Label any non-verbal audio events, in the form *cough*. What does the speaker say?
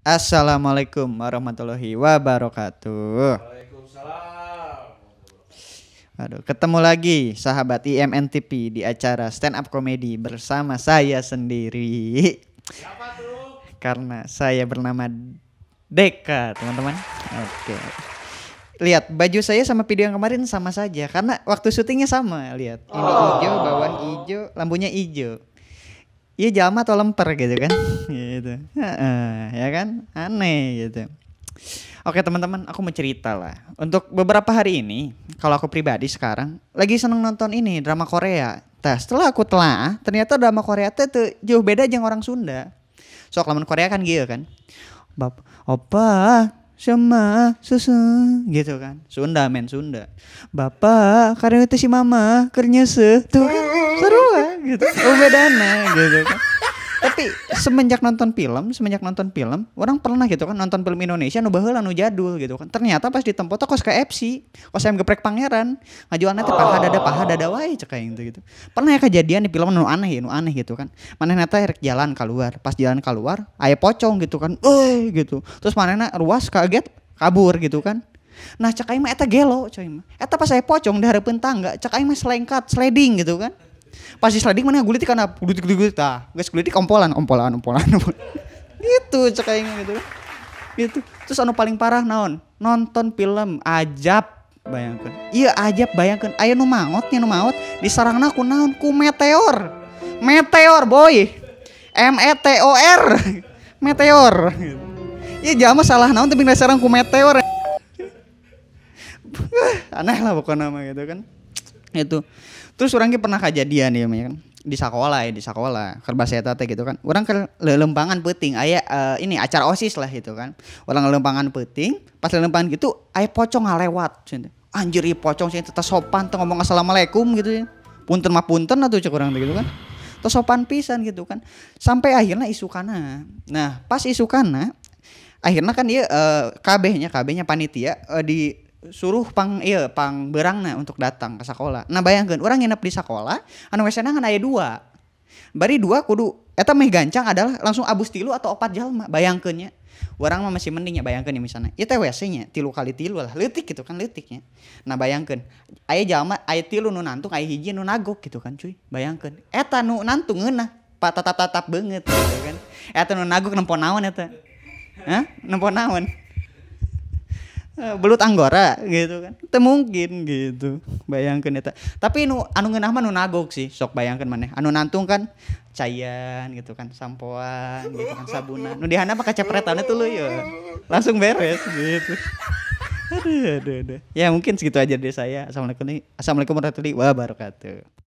Assalamualaikum warahmatullahi wabarakatuh. Waalaikumsalam. Aduh, ketemu lagi sahabat IMNTP di acara stand up comedy bersama saya sendiri. Siapa tuh? Karena saya bernama Deka, teman-teman. Oke. Lihat baju saya sama video yang kemarin sama saja karena waktu syutingnya sama, lihat. Ini oh. hijau, bawah hijau, lampunya hijau iya jama atau lemper gitu kan *laughs* gitu ya kan aneh gitu Oke teman-teman, aku mau cerita lah. Untuk beberapa hari ini, kalau aku pribadi sekarang lagi seneng nonton ini drama Korea. Nah, setelah aku telah, ternyata drama Korea itu jauh beda aja orang Sunda. Soal lamun Korea kan gitu kan. Bap, opa, sama susu gitu kan. Sunda men Sunda. Bapak, karena itu si mama, kernyese se. Tuh kan seru lah kan? eh? gitu ubedana oh, gitu kan tapi semenjak nonton film semenjak nonton film orang pernah gitu kan nonton film Indonesia nu bahula nu jadul gitu kan ternyata pas di tempat oh, kos FC kos yang geprek pangeran ngajuanna teh paha dada paha dada wae cek kayak gitu, gitu pernah ya kejadian di film nu aneh ya nu aneh gitu kan mana nanti rek jalan keluar pas jalan keluar ayah pocong gitu kan eh gitu terus mana manehna ruas kaget kabur gitu kan nah cek aing mah eta gelo coy mah eta pas saya pocong di harapan tangga cek aing mah selengkat sliding gitu kan Pas di sliding mana gulitik karena gulitik gulitik tah. Guys gulitik ompolan ompolan ompolan. ompolan. *laughs* gitu cek gitu. Gitu. Terus anu paling parah naon? Nonton film ajab bayangkan iya ajab bayangkan ayo nu maut nih nu maut di sarangna ku naon ku meteor meteor boy M E T O R *laughs* meteor iya jama salah naon tapi sarang ku meteor *laughs* aneh lah pokoknya nama gitu kan itu terus orangnya pernah kejadian ya kan di sekolah ya di sekolah kerba saya teh gitu kan orang ke lelempangan peting ayah eh, uh, ini acara osis lah gitu kan orang lelempangan peting pas lelempangan gitu ayah pocong ngalewat anjir i iya pocong sih tetap sopan tuh ngomong assalamualaikum gitu ya punten mah punten atau cek orang gitu kan terus sopan pisan gitu kan sampai akhirnya isu kana nah pas isu kana akhirnya kan dia uh, eh, KB-nya KB-nya panitia uh, di suruh pang iya pang berang nah untuk datang ke sekolah nah bayangkan orang nginep di sekolah anu wesena kan ayah dua bari dua kudu eta meh gancang adalah langsung abus tilu atau opat jalma bayangkannya orang mah masih mendingnya bayangkannya bayangkan ya misalnya itu WC nya tilu kali tilu lah letik gitu kan letiknya nah bayangkan ayah jalma ayah tilu nu nantung ayah hiji nu nagok gitu kan cuy bayangkan eta nu nantung ngeunah pak tatap tatap banget gitu kan eta nu nagok nempon naon eta Hah? nempon naon Eh, belut anggora gitu kan itu mungkin gitu bayangkan itu tapi nu anu ngeunah mah nu nagok sih sok bayangkan mana. anu nantung kan cayan gitu kan sampoan gitu kan sabunan nu dihana pakai kacepretannya tuh ya langsung beres gitu aduh aduh aduh ya mungkin segitu aja dari saya assalamualaikum assalamualaikum warahmatullahi wabarakatuh